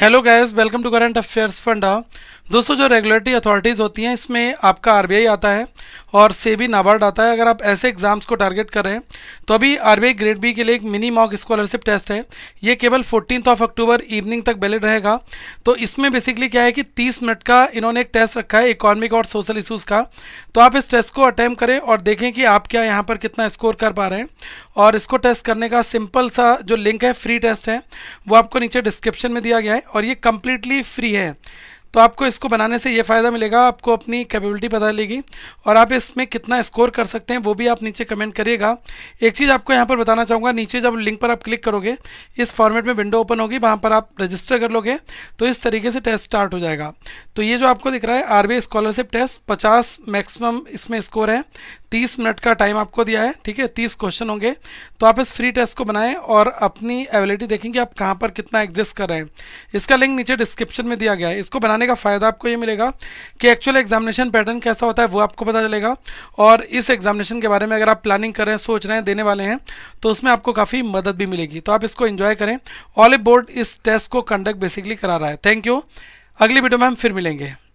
hello guys welcome to current affairs funda दोस्तों जो regulatory authorities होती हैं इसमें आपका आरबीआई आता है और सेबी नाबार्ड आता है अगर आप ऐसे एग्जाम्स को टारगेट कर रहे हैं तो अभी आरबीआई ग्रेड बी के लिए एक मिनी मॉक स्कॉलरशिप टेस्ट है ये केवल फोर्टीन ऑफ अक्टूबर इवनिंग तक वैलिड रहेगा तो इसमें बेसिकली क्या है कि तीस मिनट का इन्होंने एक टेस्ट रखा है इकोनॉमिक और सोशल इशूज़ का तो आप इस टेस्ट को अटैम्प करें और देखें कि आप क्या यहाँ पर कितना स्कोर कर पा रहे हैं और इसको टेस्ट करने का सिंपल सा जो लिंक है फ्री टेस्ट है वो आपको नीचे डिस्क्रिप्शन में दिया गया है और ये कम्प्लीटली फ्री है तो आपको इसको बनाने से ये फ़ायदा मिलेगा आपको अपनी कैपेबिलिटी पता लेगी और आप इसमें कितना स्कोर कर सकते हैं वो भी आप नीचे कमेंट करिएगा एक चीज़ आपको यहाँ पर बताना चाहूँगा नीचे जब लिंक पर आप क्लिक करोगे इस फॉर्मेट में विंडो ओपन होगी वहाँ पर आप रजिस्टर कर लोगे तो इस तरीके से टेस्ट स्टार्ट हो जाएगा तो ये जो आपको दिख रहा है आर स्कॉलरशिप टेस्ट पचास मैक्सिमम इसमें स्कोर है तीस मिनट का टाइम आपको दिया है ठीक है तीस क्वेश्चन होंगे तो आप इस फ्री टेस्ट को बनाएँ और अपनी एबिलिटी देखें कि आप कहाँ पर कितना एग्जिस्ट कर रहे हैं इसका लिंक नीचे डिस्क्रिप्शन में दिया गया है इसको बनाने करने का फ़ायदा आपको ये मिलेगा कि एक्चुअल एग्जामिनेशन पैटर्न कैसा होता है वो आपको पता चलेगा और इस एग्जामिनेशन के बारे में अगर आप प्लानिंग कर रहे हैं सोच रहे हैं देने वाले हैं तो उसमें आपको काफ़ी मदद भी मिलेगी तो आप इसको इन्जॉय करें ऑल बोर्ड इस टेस्ट को कंडक्ट बेसिकली करा रहा है थैंक यू अगली वीडियो में हम फिर मिलेंगे